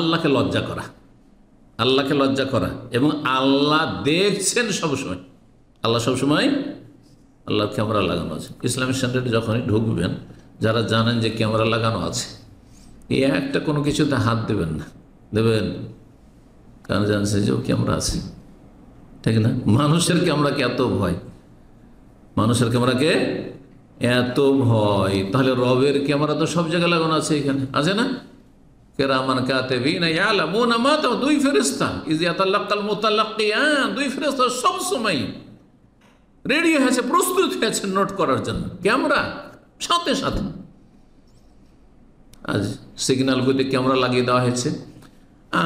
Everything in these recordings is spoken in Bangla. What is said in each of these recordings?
আল্লাহকে লজ্জা করা আল্লাহকে লজ্জা করা এবং আল্লাহ দেখছেন সবসময় আল্লাহ সবসময় আল্লাহর ক্যামেরা লাগানো আছে ইসলামিক সেন্টারে যখনই ঢুকবেন যারা জানেন যে ক্যামেরা লাগানো আছে এই একটা কোনো কিছুতে হাত দেবেন না দেবেন কারণ জানছে যে ও ক্যামেরা আছে ঠিক না মানুষের ক্যামেরাকে এত ভয় মানুষের ক্যামেরাকে এত ভয় তাহলে রবের ক্যামেরা তো সব জায়গায় লাগানো আছে এখানে আছে না কেরামান কাতে ইয়ালামুন তো দুই ফেরেশতা ইজ ইয়াতাল্লাকাল মুতাল্লাকিয়ান দুই ফেরেশতা সব সময় রেডি হয়েছে প্রস্তুত হয়েছে নোট করার জন্য ক্যামেরা সাথে সাথে আজ সিগন্যালগুলিতে ক্যামেরা লাগিয়ে দেওয়া হয়েছে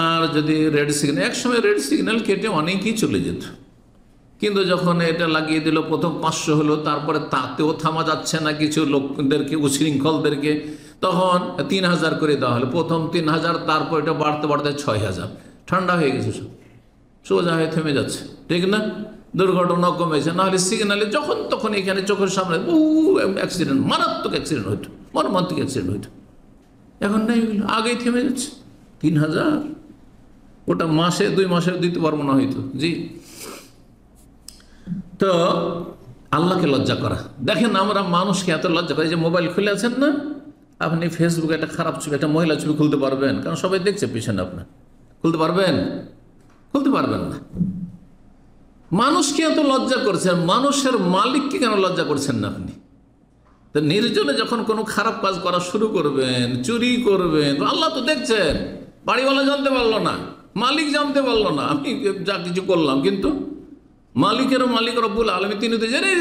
আর যদি রেড সিগন্যাল একসময় রেড সিগন্যাল কেটে অনেকেই চলে যেত কিন্তু যখন এটা লাগিয়ে দিল প্রথম পাঁচশো হলো তারপরে তাতেও থামা যাচ্ছে না কিছু লোকদেরকে উশৃঙ্খলদেরকে তখন তিন হাজার করে দেওয়া হলো প্রথম তিন হাজার তারপর এটা বাড়তে বাড়তে ছয় হাজার ঠান্ডা হয়ে গেছে সব সোজা হয়ে থেমে যাচ্ছে ঠিক না দুর্ঘটনা কমেছে নাহলে সিগনালে যখন তখন এখানে চোখের সামনে বহু অ্যাক্সিডেন্ট মারাত্মক অ্যাক্সিডেন্ট হইতো মর্মান্তিক অ্যাক্সিডেন্ট হইতো এখন নেই হইলো আগেই থেমে যাচ্ছে তিন হাজার ওটা মাসে দুই মাসে দিতে পারবো না হইতো জি তো আল্লাহকে লজ্জা করা দেখেন আমরা মানুষকে এত লজ্জা করে যে মোবাইল খুলে আছেন না আপনি ফেসবুকে একটা খারাপ ছবি একটা মহিলা ছবি খুলতে পারবেন কারণ সবাই দেখছে পিছনে আপনার খুলতে পারবেন খুলতে পারবেন না মানুষকে এত লজ্জা করছেন মানুষের মালিককে কেন লজ্জা করছেন না আপনি তো নির্জনে যখন কোনো খারাপ কাজ করা শুরু করবেন চুরি করবেন আল্লাহ তো দেখছেন বাড়িওয়ালা জানতে পারলো না মালিক জানতে পারলো না আমি যা কিছু করলাম কিন্তু মালিকেরও মালিক রব্বুল আলমী তিনি তো জেনে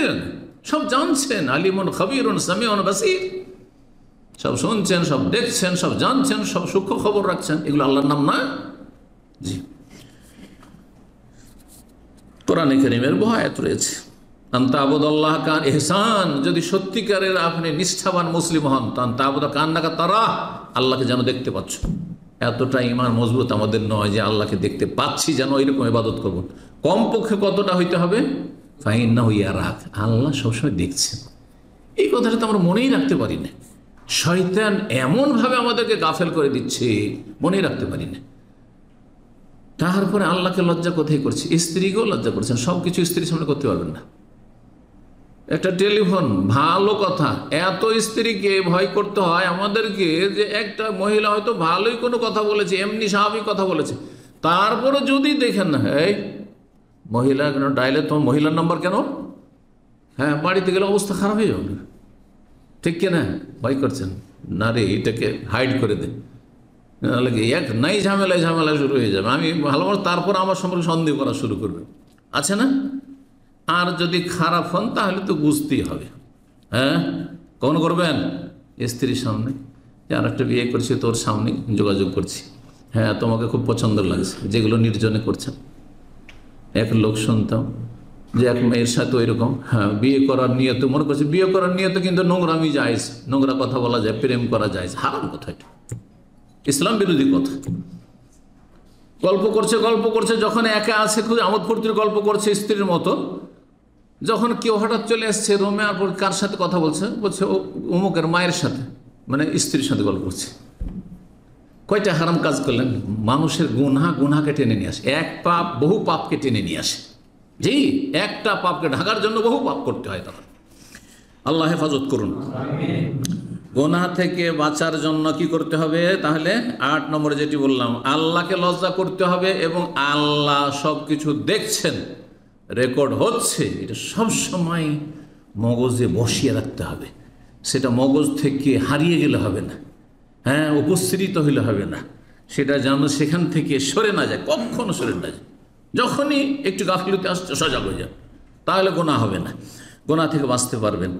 সব জানছেন আলিমন খবিরন সামিউন বাসির সব শুনছেন সব দেখছেন সব জানছেন সব সূক্ষ্ম খবর রাখছেন এগুলো আল্লাহর নাম না জি কোরআনে করিমের বহায়াত রয়েছে আন্তাবুদাল্লাহ কান এহসান যদি সত্যিকারের আপনি নিষ্ঠাবান মুসলিম হন তান তাবুদা কান নাকা তারা আল্লাহকে যেন দেখতে পাচ্ছ এতটা ইমান মজবুত আমাদের নয় যে আল্লাহকে দেখতে পাচ্ছি যেন এরকম ইবাদত করব কমপক্ষে কতটা হইতে হবে ফাইন না হইয়া রাখ আল্লাহ সবসময় দেখছেন এই কথাটা তো আমরা মনেই রাখতে পারি না শয়তান এমনভাবে আমাদেরকে গাফেল করে দিচ্ছে মনে রাখতে পারি না তারপরে আল্লাহকে লজ্জা কোথায় করছে স্ত্রীকেও লজ্জা করছেন সব কিছু স্ত্রীর সামনে করতে পারবেন না একটা টেলিফোন ভালো কথা এত স্ত্রীকে ভয় করতে হয় আমাদেরকে যে একটা মহিলা হয়তো ভালোই কোনো কথা বলেছে এমনি স্বাভাবিক কথা বলেছে তারপরে যদি দেখেন না এই মহিলা কেন ডাইলে তোমার মহিলার নাম্বার কেন হ্যাঁ বাড়িতে গেলে অবস্থা খারাপ হয়ে যাবে ঠিক কিনা ভয় করছেন না রে এটাকে হাইড করে দেন এক নাই ঝামেলায় ঝামেলা শুরু হয়ে যাবে আমি ভালো তারপর আমার সম্পর্কে সন্দেহ করা শুরু করবে আছে না আর যদি খারাপ হন তাহলে তো বুঝতেই হবে হ্যাঁ কখন করবেন স্ত্রীর সামনে যে আর একটা বিয়ে করছি তোর সামনে যোগাযোগ করছি হ্যাঁ তোমাকে খুব পছন্দ লাগছে যেগুলো নির্জনে করছেন এক লোক শুনতাম যে এক মেয়ের সাথে ওই রকম হ্যাঁ বিয়ে করার নিয়ে তো মনে করছে বিয়ে করার নিয়ে তো কিন্তু নোংরামি যায় নোংরা কথা বলা যায় প্রেম করা যায় হারাম কথা এটা ইসলাম বিরোধী কথা গল্প করছে গল্প করছে যখন একা আছে খুব আমোদ ফুর্তির গল্প করছে স্ত্রীর মতো যখন কেউ হঠাৎ চলে এসছে রোমে আর কার সাথে কথা বলছে বলছে ও অমুকের মায়ের সাথে মানে স্ত্রীর সাথে গল্প করছে কয়টা হারাম কাজ করলেন মানুষের গুনহা গুনহাকে টেনে নিয়ে আসে এক পাপ বহু পাপকে টেনে নিয়ে আসে জি একটা পাপকে ঢাকার জন্য বহু পাপ করতে হয় তখন আল্লাহ হেফাজত করুন গোনা থেকে বাঁচার জন্য কি করতে হবে তাহলে আট নম্বরে যেটি বললাম আল্লাহকে লজ্জা করতে হবে এবং আল্লাহ সব কিছু দেখছেন রেকর্ড হচ্ছে এটা সব সময় মগজে বসিয়ে রাখতে হবে সেটা মগজ থেকে হারিয়ে গেলে হবে না হ্যাঁ উপস্থিত হইলে হবে না সেটা যেন সেখান থেকে সরে না যায় কখনো সরে না যায় যখনই একটু গাফিলতি আসছে সজাগ হয়ে যান তাহলে গোনা হবে না গোনা থেকে বাঁচতে পারবেন